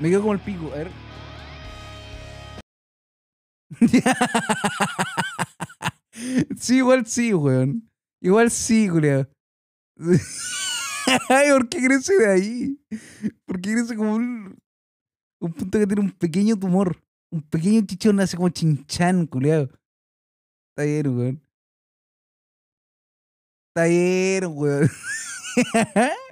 Me quedo como el pico, a ver. sí, igual sí, weón. Igual sí, Ay, ¿Por qué crece de ahí? ¿Por qué crece como un, un punto que tiene un pequeño tumor? Un pequeño chichón hace como chinchán, culeado. Está bien, weón. Está bien, weón.